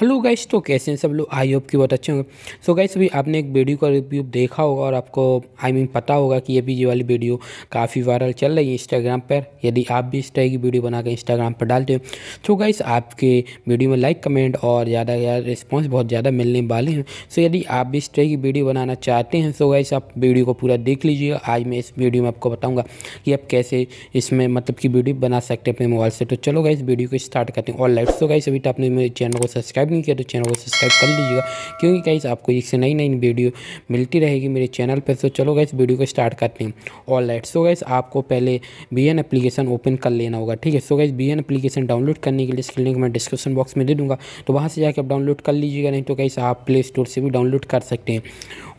hello guys तो कैसे हैं सब लोग आई होप की बहुत अच्छे होंगे सो गाइस अभी आपने एक वीडियो का रिव्यू देखा होगा और आपको आई I मीन mean, पता होगा कि ये भी ये वाली वीडियो काफ़ी वायरल चल रही है इंस्टाग्राम पर यदि आप भी इस टाइप की वीडियो बनाकर इंस्टाग्राम पर डालते हो तो गाइस आपके वीडियो में लाइक कमेंट और ज़्यादा यार रिस्पॉन्स बहुत ज़्यादा मिलने वाले हैं सो यदि आप भी इस टाइप की वीडियो बनाना चाहते हैं सो तो गाइस आप वीडियो को पूरा देख लीजिएगा आज मैं इस वीडियो में आपको बताऊँगा कि आप कैसे इसमें मतलब कि वीडियो बना सकते हैं अपने मोबाइल से तो चलो गाइस वीडियो को स्टार्ट करते हैं और लाइक सो गाइस अभी तो आपने मेरे चैनल को सब्सक्राइब सब्सक्राइब नहीं किया तो चैनल को सब्सक्राइब कर लीजिएगा क्योंकि कहीं आपको एक से नई नई वीडियो मिलती रहेगी मेरे चैनल पर तो चलो गाइस वीडियो को स्टार्ट करते हैं और लेट्स सो गाइस आपको पहले बी एन एप्लीकेशन ओपन कर लेना होगा ठीक है so guys V N application download करने के लिए इसके लिंक मैं डिस्क्रिप्शन बॉक्स में दे दूँगा तो वहाँ से जाकर आप डाउनलोड कर लीजिएगा नहीं तो कहीं आप प्ले स्टोर से भी डाउनलोड कर सकते हैं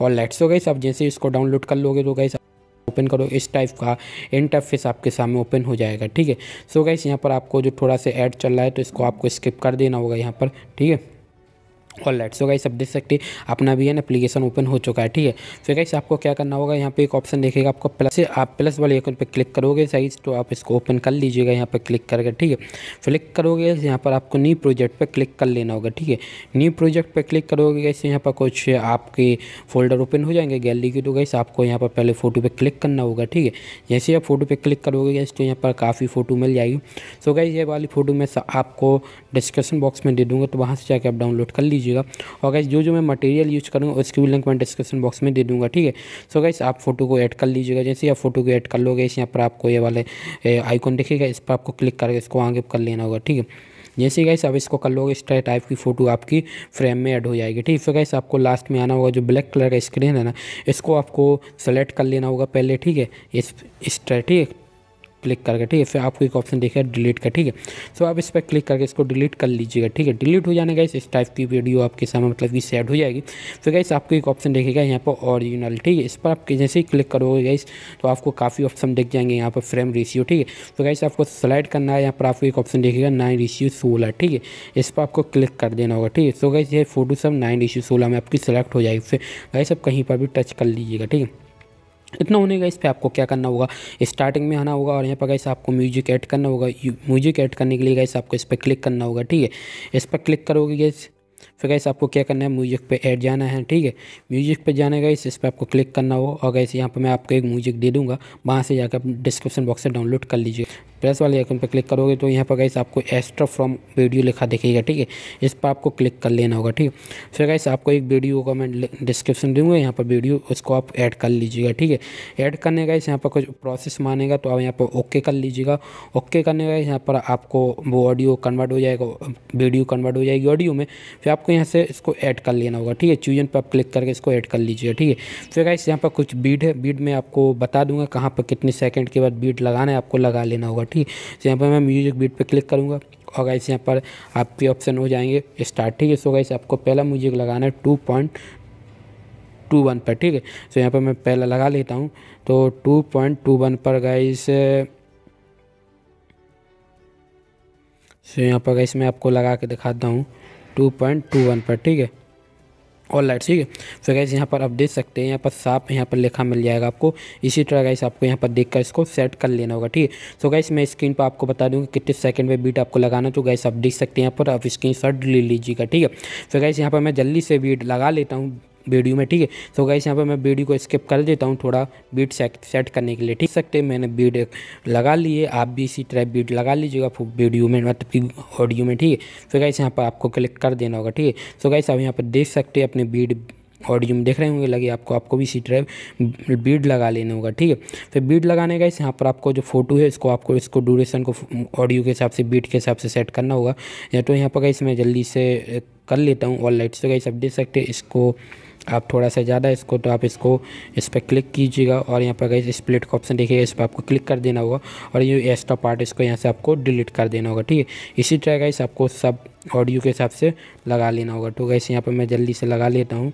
और लेट्स सो गाइस आप जैसे इसको डाउनलोड कर लोगे तो कहीं ओपन करो इस टाइप का इंटरफेस आपके सामने ओपन हो जाएगा ठीक है सो गाइस यहाँ पर आपको जो थोड़ा सा ऐड चल रहा है तो इसको आपको स्किप कर देना होगा यहाँ पर ठीक है और लाइट सो गाइस आप देख सकते हैं अपना भी है ना एप्लीकेशन ओपन हो चुका है ठीक है फिर गाइस आपको क्या करना होगा यहाँ पे एक ऑप्शन देखेगा आपको प्लस से आप प्लस वाले आइकन पे क्लिक करोगे साइज तो आप इसको ओपन कर लीजिएगा यहाँ पर क्लिक करके ठीक है क्लिक करोगे यहाँ पर आपको न्यू प्रोजेक्ट पर क्लिक कर लेना होगा ठीक है न्यू प्रोजेक्ट पर क्लिक करोगे गैसे यहाँ पर कुछ आपके फोल्डर ओपन हो जाएंगे गैलरी के तो गैस आपको यहाँ पर पहले फ़ोटो पर क्लिक करना होगा ठीक है जैसे आप फोटो पर क्लिक करोगे गैस तो यहाँ पर काफ़ी फ़ोटो मिल जाएगी सो गई ये वाली फ़ोटो मैं आपको डिस्क्रिप्शन बॉक्स में दे दूँगा तो वहाँ से जाकर आप डाउनलोड कर लीजिए लीजिएगा और गैस जो जो मैं मटेरियल यूज़ करूँगा उसकी भी लिंक मैं डिस्क्रिप्शन बॉक्स में दे दूँगा ठीक है सो गैस आप फोटो को ऐड कर लीजिएगा जैसे आप फोटो को ऐड कर लोगे इस यहाँ पर आपको ये वाले आइकॉन दिखेगा इस पर आपको क्लिक करके इसको आगे कर लेना होगा ठीक है जैसे गैस आप इसको कर लोगे इस टाइप की फ़ोटो आपकी फ्रेम में ऐड हो जाएगी ठीक है गैस आपको लास्ट में आना होगा जो ब्लैक कलर का स्क्रीन है ना इसको आपको सेलेक्ट कर लेना होगा पहले ठीक है इस इस ठीक है क्लिक करके ठीक है फिर आपको एक ऑप्शन देखेगा डिलीट का ठीक है सो आप इस पर क्लिक करके इसको डिलीट कर लीजिएगा ठीक है डिलीट हो जाने का इस टाइप की वीडियो आपके सामने मतलब कि सेड हो जाएगी फिर गाइस आपको एक ऑप्शन देखेगा यहाँ पर ऑरिजिनल ठीक है इस पर आप जैसे ही क्लिक करोगे गाइस तो आपको काफ़ी ऑप्शन दिख जाएंगे यहाँ पर फ्रेम रेशियो ठीक है तो गाइस आपको सेलेक्ट करना है यहाँ पर आपको एक ऑप्शन देखेगा नाइन रेशियो सोलह ठीक है इस पर आपको क्लिक कर देना होगा ठीक है सो गाइस ये फोटो सब नाइन रेशियो सोलह में आपकी सेलेक्ट हो जाएगी फिर गाइस आप कहीं पर भी टच कर लीजिएगा ठीक है इतना होने का इस पर आपको क्या करना होगा स्टार्टिंग में आना होगा और यहाँ पर गैस आपको म्यूजिक ऐड करना होगा म्यूजिक ऐड करने के लिए गैस आपको इस पर क्लिक करना होगा ठीक है इस पर क्लिक करोगे गैस फिर गैस आपको क्या करना है म्यूजिक पे ऐड जाना है ठीक है म्यूजिक पे जाने गए इस पर आपको क्लिक करना होगा और गैस यहाँ पर मैं आपको एक म्यूजिक दे दूँगा वहाँ से जाकर डिस्क्रिप्शन बॉक्स से डाउनलोड कर लीजिए प्लस वाले आइकन पर क्लिक करोगे तो यहाँ पर गाइस आपको एक्स्ट्रा फ्रॉम वीडियो लिखा दिखेगा ठीक है इस पर आपको क्लिक कर लेना होगा ठीक है फिर गाइस आपको एक वीडियो का मैं डिस्क्रिप्शन दूंगा यहाँ पर वीडियो उसको आप ऐड कर लीजिएगा ठीक है ऐड करने का इस यहाँ पर कुछ प्रोसेस मानेगा तो आप यहाँ पर ओके कर लीजिएगा ओके करने का इस यहाँ पर आपको वो ऑडियो कन्वर्ट हो जाएगा वीडियो कन्वर्ट हो जाएगी ऑडियो में फिर आपको यहाँ से इसको ऐड कर लेना होगा ठीक है चूजन पर आप क्लिक करके इसको ऐड कर लीजिएगा ठीक है फिर गाइस यहाँ पर कुछ बीट है बीट में आपको बता दूंगा कहाँ पर कितने सेकेंड के बाद बीट लगाना है आपको लगा लेना होगा ठीक तो यहाँ पर मैं म्यूजिक बीट पर क्लिक करूँगा और गाइस यहाँ पर आपके ऑप्शन हो जाएंगे स्टार्ट ठीक है सो गाइस आपको पहला म्यूजिक लगाना है टू पॉइंट टू वन पर ठीक है सो यहाँ पर मैं पहला लगा लेता हूँ तो टू पॉइंट टू वन पर गाइस सो यहाँ पर गाइस मैं आपको लगा के दिखाता हूँ टू पॉइंट टू वन पर ठीक है ऑल लाइट ठीक है सो तो गैस यहाँ पर आप देख सकते हैं यहाँ पर साफ यहाँ पर लिखा मिल जाएगा आपको इसी तरह गैस आपको यहाँ पर देखकर इसको सेट कर लेना होगा ठीक है सो गैस मैं स्क्रीन पर आपको बता दूँगा कितने सेकंड में बीट आपको लगाना तो गैस आप देख सकते हैं यहाँ पर आप स्क्रीन ले लीजिएगा ठीक है सो गैस यहाँ पर मैं जल्दी से बीट लगा लेता हूँ वीडियो में ठीक है सो गाइस यहाँ पर मैं वीडियो को स्किप कर देता हूँ थोड़ा बीट सेट सेट करने के लिए ठीक सकते मैंने बीट लगा लिए आप भी इसी तरह बीट लगा लीजिएगा वीडियो में मतलब कि ऑडियो में ठीक है सो गाइस यहाँ पर आपको क्लिक कर देना होगा ठीक है सो गाइस आप यहाँ पर देख सकते हैं अपने बीट ऑडियो में देख रहे होंगे लगे आपको आपको भी सी ड्राइव बीड लगा लेना होगा ठीक है फिर बीड लगाने का इस यहाँ पर आपको जो फोटो है इसको आपको इसको ड्यूरेशन को ऑडियो के हिसाब से बीट के हिसाब से सेट करना होगा या तो यहाँ पर गई मैं जल्दी से कर लेता हूँ ऑल लाइट्स तो गई सब देख सकते इसको आप थोड़ा सा ज़्यादा इसको तो आप इसको इस पर क्लिक कीजिएगा और यहाँ पर गई स्प्लिट का ऑप्शन देखिएगा इस पर आपको क्लिक कर देना होगा और ये एक्स्ट्रा पार्ट इसको यहाँ से आपको डिलीट कर देना होगा ठीक है इसी तरह गाइस आपको सब ऑडियो के हिसाब से लगा लेना होगा तो गैस यहाँ पर मैं जल्दी से लगा लेता हूँ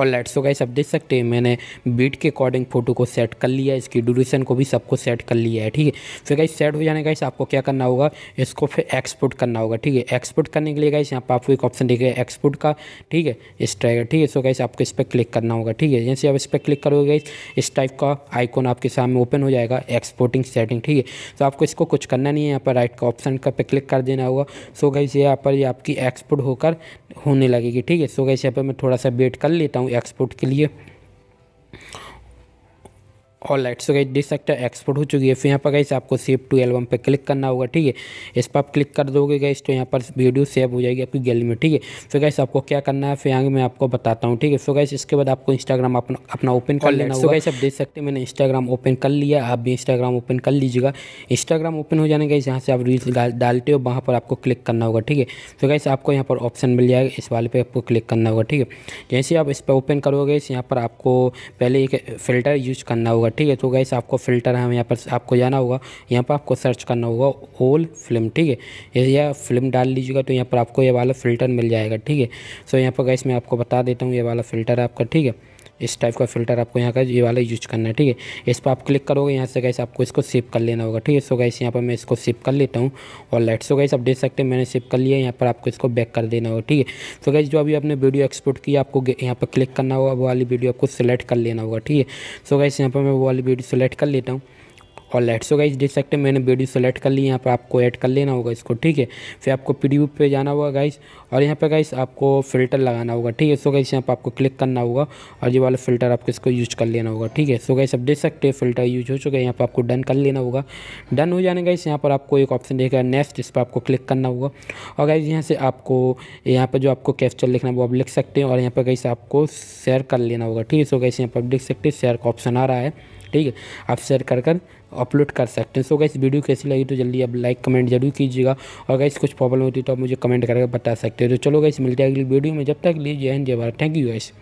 और लाइट्स सो गाइस आप देख सकते हैं मैंने बीट के अकॉर्डिंग फ़ोटो को सेट कर लिया है इसकी ड्यूरेशन को भी सबको सेट कर लिया है ठीक है फिर गाइस सेट हो जाने इस आपको क्या करना होगा इसको फिर एक्सपोर्ट करना होगा ठीक है एक्सपोर्ट करने के लिए गाइस यहाँ पर आपको एक ऑप्शन देखेगा एक्सपोर्ट का ठीक है इस टाइप ठीक है सो गाइस आपको इस पर क्लिक करना होगा ठीक है जैसे आप इस पर क्लिक करोगे गाइस इस टाइप का आइकॉन आपके सामने ओपन हो जाएगा एक्सपोर्टिंग सेटिंग ठीक है तो आपको इसको कुछ करना नहीं है यहाँ पर राइट का ऑप्शन का पे क्लिक कर देना होगा सो गाइस यहाँ पर आपकी एक्सपोर्ट होकर होने लगेगी ठीक है सो गाइस यहाँ पर मैं थोड़ा सा वेट कर लेता हूँ हूँ एक्सपोर्ट के लिए ऑल लाइट सो गई देख सकते हैं एक्सपोर्ट हो चुकी है फिर यहाँ पर गई आपको सेव टू एल्बम पे क्लिक करना होगा ठीक है इस पर आप क्लिक कर दोगे गई तो यहाँ पर वीडियो सेव हो जाएगी आपकी गैलरी में ठीक है फिर गई आपको क्या करना है फिर आगे मैं आपको बताता हूँ ठीक है सो गई इसके बाद आपको इंस्टाग्राम अपना अपना ओपन कर लेना होगा गैस आप देख सकते हैं मैंने इंस्टाग्राम ओपन कर लिया आप भी इंस्टाग्राम ओपन कर लीजिएगा इंस्टाग्राम ओपन हो जाने गई यहाँ से आप रील्स डालते हो वहाँ पर आपको क्लिक करना होगा ठीक है फिर गई आपको यहाँ पर ऑप्शन मिल जाएगा इस वाले पर आपको क्लिक करना होगा ठीक है जैसे आप इस पर ओपन करोगे यहाँ पर आपको पहले एक फ़िल्टर यूज करना होगा ठीक है तो गैस आपको फिल्टर हम यहाँ पर आपको जाना होगा यहाँ पर आपको सर्च करना होगा ओल फिल्म ठीक है यह फिल्म डाल लीजिएगा तो यहाँ पर आपको ये वाला फ़िल्टर मिल जाएगा ठीक है सो यहाँ पर गैस मैं आपको बता देता हूँ ये वाला फ़िल्टर है आपका ठीक है इस टाइप का फिल्टर आपको यहाँ का ये वाला यूज करना है ठीक है इस पर आप क्लिक करोगे यहाँ से गैस आपको इसको सेव कर लेना होगा ठीक है सो गैस यहाँ पर मैं इसको सेव कर लेता हूँ और लाइट सो गैस आप देख सकते हैं मैंने सेव कर लिया यहाँ पर आपको इसको बैक कर देना होगा ठीक है सो गैस जो अभी आपने वीडियो एक्सपोर्ट किया आपको यहाँ पर क्लिक करना होगा वो वाली वीडियो आपको सिलेक्ट कर लेना होगा ठीक है सो गैस यहाँ पर मैं वो वाली वीडियो सिलेक्ट कर लेता हूँ और लेट्स हो गाइज देख सकते हैं मैंने वीडियो सेलेक्ट कर ली यहाँ पर आपको ऐड कर लेना होगा इसको ठीक है फिर आपको पी पे जाना होगा गाइस और यहाँ पर गाइस आपको फ़िल्टर लगाना होगा ठीक है सो गाइस यहाँ पर आपको क्लिक करना होगा और ये वाला फ़िल्टर आपको इसको यूज कर लेना होगा ठीक है सो गाइस आप देख सकते हैं फ़िल्टर यूज हो चुका है यहाँ पर आपको डन कर लेना होगा डन हो जाने गाइस यहाँ पर आपको एक ऑप्शन देखेगा नेक्स्ट इस पर आपको क्लिक करना होगा और गाइज यहाँ से आपको यहाँ पर जो आपको कैप्चर लिखना है वो आप लिख सकते हैं और यहाँ पर गाइस आपको शेयर कर लेना होगा ठीक है सो गाइस यहाँ पर आप देख सकते हैं शेयर का ऑप्शन आ रहा है ठीक है आप शेयर कर कर अपलोड कर सकते हैं सो गैस वीडियो कैसी लगी तो जल्दी आप लाइक कमेंट जरूर कीजिएगा और गैस कुछ प्रॉब्लम होती है तो आप मुझे कमेंट करके बता सकते हैं तो चलो गैस मिलते हैं अगली वीडियो में जब तक लीजिए जय हिंद जय भारत थैंक यू गैस